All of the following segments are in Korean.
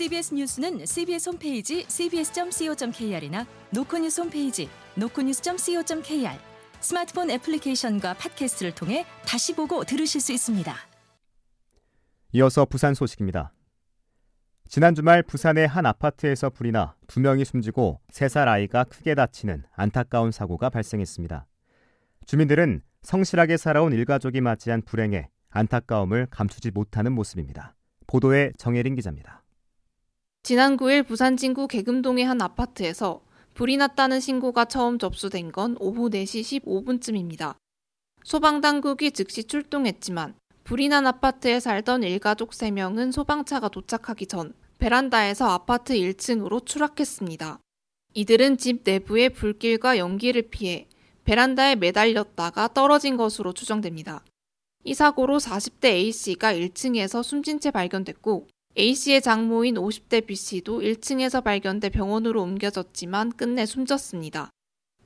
CBS 뉴스는 CBS 홈페이지 cbs.co.kr이나 노코뉴스 홈페이지 노코뉴스.co.kr 스마트폰 애플리케이션과 팟캐스트를 통해 다시 보고 들으실 수 있습니다. 이어서 부산 소식입니다. 지난 주말 부산의 한 아파트에서 불이 나 두 명이 숨지고 세 살 아이가 크게 다치는 안타까운 사고가 발생했습니다. 주민들은 성실하게 살아온 일가족이 맞이한 불행에 안타까움을 감추지 못하는 모습입니다. 보도에 정혜린 기자입니다. 지난 9일 부산 진구 개금동의 한 아파트에서 불이 났다는 신고가 처음 접수된 건 오후 4시 15분쯤입니다. 소방당국이 즉시 출동했지만 불이 난 아파트에 살던 일가족 3명은 소방차가 도착하기 전 베란다에서 아파트 1층으로 추락했습니다. 이들은 집 내부의 불길과 연기를 피해 베란다에 매달렸다가 떨어진 것으로 추정됩니다. 이 사고로 40대 A씨가 1층에서 숨진 채 발견됐고 A씨의 장모인 50대 B씨도 1층에서 발견돼 병원으로 옮겨졌지만 끝내 숨졌습니다.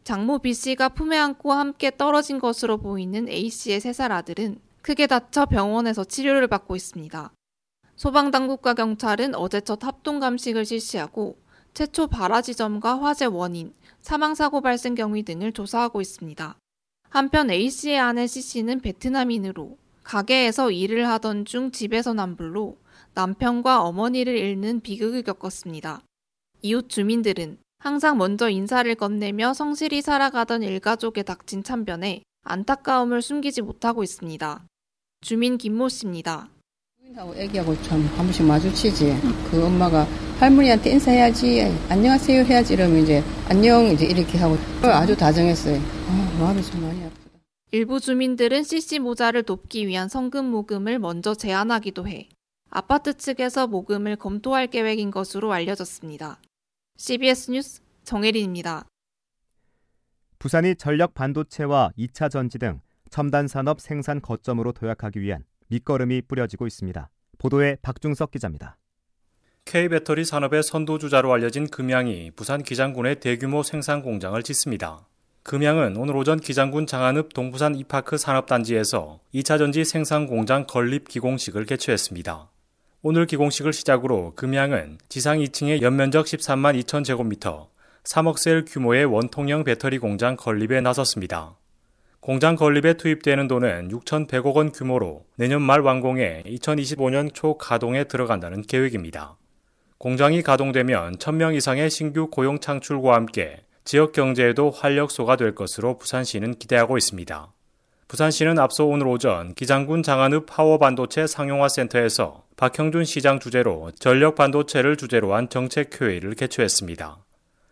장모 B씨가 품에 안고 함께 떨어진 것으로 보이는 A씨의 3살 아들은 크게 다쳐 병원에서 치료를 받고 있습니다. 소방당국과 경찰은 어제 첫 합동감식을 실시하고 최초 발화 지점과 화재 원인, 사망사고 발생 경위 등을 조사하고 있습니다. 한편 A씨의 아내 C씨는 베트남인으로 가게에서 일을 하던 중 집에서 남불로 남편과 어머니를 잃는 비극을 겪었습니다. 이웃 주민들은 항상 먼저 인사를 건네며 성실히 살아가던 일가족의 닥친 참변에 안타까움을 숨기지 못하고 있습니다. 주민 김모 씨입니다. 하고 애기하고 참한 번씩 마주치지. 그 엄마가 할머니한테 인사해야지, 안녕하세요 해야지 이러면 이제 안녕 이제 이렇게 하고 아주 다정했어요. 아, 마음이 참 많이 아프다. 일부 주민들은 CC 모자를 돕기 위한 성금 모금을 먼저 제안하기도 해 아파트 측에서 모금을 검토할 계획인 것으로 알려졌습니다. CBS 뉴스 정혜린입니다. 부산이 전력 반도체와 2차 전지 등 첨단 산업 생산 거점으로 도약하기 위한 밑거름이 뿌려지고 있습니다. 보도에 박중석 기자입니다. K배터리 산업의 선도주자로 알려진 금양이 부산 기장군의 대규모 생산 공장을 짓습니다. 금양은 오늘 오전 기장군 장안읍 동부산 이파크 산업단지에서 2차전지 생산 공장 건립 기공식을 개최했습니다. 오늘 기공식을 시작으로 금양은 지상 2층에 연면적 13만 2천 제곱미터, 3억 셀 규모의 원통형 배터리 공장 건립에 나섰습니다. 공장 건립에 투입되는 돈은 6,100억 원 규모로 내년 말 완공해 2025년 초 가동에 들어간다는 계획입니다. 공장이 가동되면 1,000명 이상의 신규 고용 창출과 함께 지역 경제에도 활력소가 될 것으로 부산시는 기대하고 있습니다. 부산시는 앞서 오늘 오전 기장군 장안읍 파워반도체 상용화센터에서 박형준 시장 주제로 전력 반도체를 주제로 한 정책회의를 개최했습니다.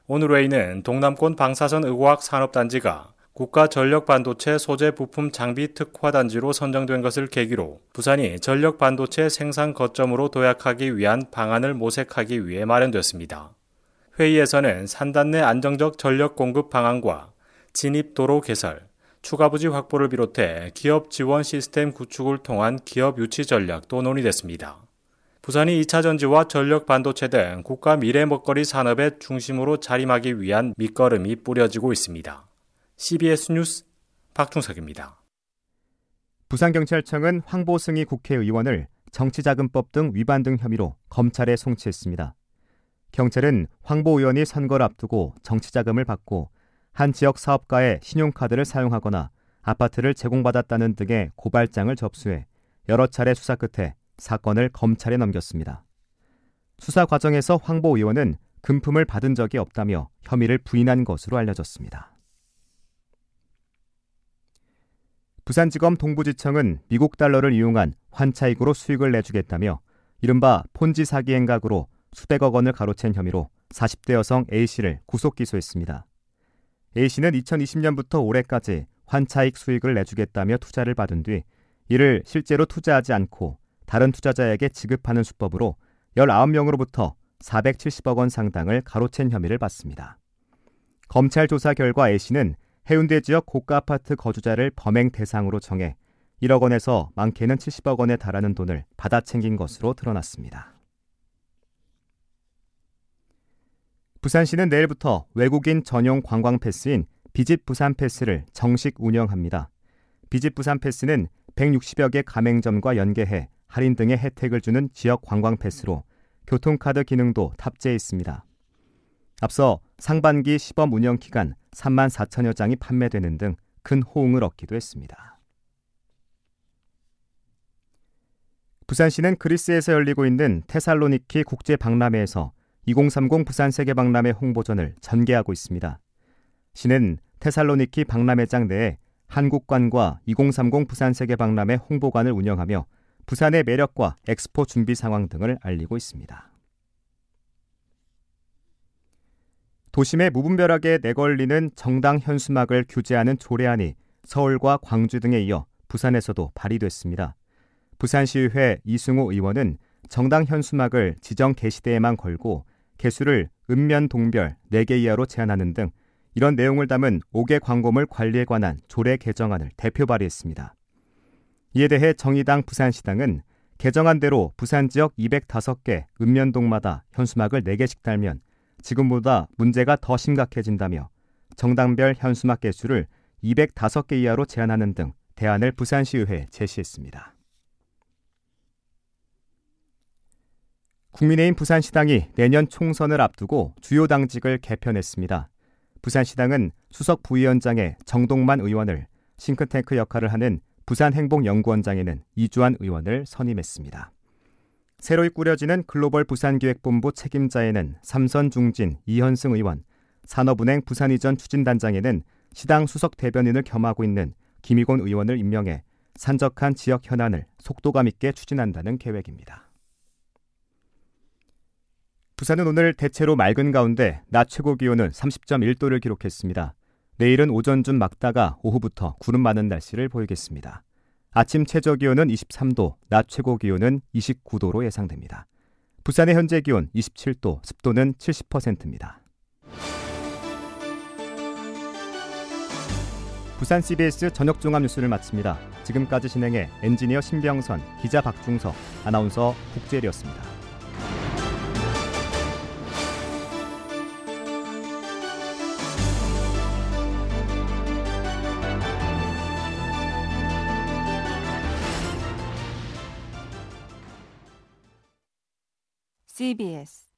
오늘 회의는 동남권 방사선 의과학 산업단지가 국가 전력 반도체 소재 부품 장비 특화 단지로 선정된 것을 계기로 부산이 전력 반도체 생산 거점으로 도약하기 위한 방안을 모색하기 위해 마련됐습니다. 회의에서는 산단 내 안정적 전력 공급 방안과 진입 도로 개설, 추가 부지 확보를 비롯해 기업 지원 시스템 구축을 통한 기업 유치 전략도 논의됐습니다. 부산이 2차 전지와 전력 반도체 등 국가 미래 먹거리 산업의 중심으로 자리하기 위한 밑거름이 뿌려지고 있습니다. CBS 뉴스 박충석입니다. 부산경찰청은 황보승희 국회의원을 정치자금법 등 위반 등 혐의로 검찰에 송치했습니다. 경찰은 황보 의원이 선거를 앞두고 정치자금을 받고 한 지역 사업가의 신용카드를 사용하거나 아파트를 제공받았다는 등의 고발장을 접수해 여러 차례 수사 끝에 사건을 검찰에 넘겼습니다. 수사 과정에서 황보 의원은 금품을 받은 적이 없다며 혐의를 부인한 것으로 알려졌습니다. 부산지검 동부지청은 미국 달러를 이용한 환차익으로 수익을 내주겠다며 이른바 폰지 사기 행각으로 수백억 원을 가로챈 혐의로 40대 여성 A씨를 구속 기소했습니다. A씨는 2020년부터 올해까지 환차익 수익을 내주겠다며 투자를 받은 뒤 이를 실제로 투자하지 않고 다른 투자자에게 지급하는 수법으로 19명으로부터 470억 원 상당을 가로챈 혐의를 받습니다. 검찰 조사 결과 A씨는 해운대 지역 고가 아파트 거주자를 범행 대상으로 정해 1억 원에서 많게는 70억 원에 달하는 돈을 받아 챙긴 것으로 드러났습니다. 부산시는 내일부터 외국인 전용 관광 패스인 비집 부산 패스를 정식 운영합니다. 비집 부산 패스는 160여 개 가맹점과 연계해 할인 등의 혜택을 주는 지역 관광 패스로 교통카드 기능도 탑재해 있습니다. 앞서 상반기 시범 운영 기간 3만 4천여 장이 판매되는 등 큰 호응을 얻기도 했습니다. 부산시는 그리스에서 열리고 있는 테살로니키 국제 박람회에서 2030 부산 세계박람회 홍보전을 전개하고 있습니다. 시는 테살로니키 박람회장 내에 한국관과 2030 부산 세계박람회 홍보관을 운영하며 부산의 매력과 엑스포 준비 상황 등을 알리고 있습니다. 도심에 무분별하게 내걸리는 정당 현수막을 규제하는 조례안이 서울과 광주 등에 이어 부산에서도 발의됐습니다. 부산시의회 이승우 의원은 정당 현수막을 지정 게시대에만 걸고 개수를 읍면 동별 4개 이하로 제한하는 등 이런 내용을 담은 5개 광고물 관리에 관한 조례 개정안을 대표 발의했습니다. 이에 대해 정의당 부산시당은 개정안대로 부산 지역 205개 읍면동마다 현수막을 4개씩 달면 지금보다 문제가 더 심각해진다며 정당별 현수막 개수를 205개 이하로 제한하는 등 대안을 부산시의회에 제시했습니다. 국민의힘 부산시당이 내년 총선을 앞두고 주요 당직을 개편했습니다. 부산시당은 수석 부위원장의 정동만 의원을 싱크탱크 역할을 하는 부산행복연구원장에는 이주환 의원을 선임했습니다. 새로 이 꾸려지는 글로벌 부산기획본부 책임자에는 삼선중진 이현승 의원, 산업은행 부산이전 추진단장에는 시당 수석 대변인을 겸하고 있는 김희곤 의원을 임명해 산적한 지역 현안을 속도감 있게 추진한다는 계획입니다. 부산은 오늘 대체로 맑은 가운데 낮 최고 기온은 30.1도를 기록했습니다. 내일은 오전 좀 막다가 오후부터 구름 많은 날씨를 보이겠습니다. 아침 최저 기온은 23도, 낮 최고 기온은 29도로 예상됩니다. 부산의 현재 기온 27도, 습도는 70%입니다. 부산 CBS 저녁 종합 뉴스를 마칩니다. 지금까지 진행해 엔지니어 신병선, 기자 박중석, 아나운서 국재리였습니다. CBS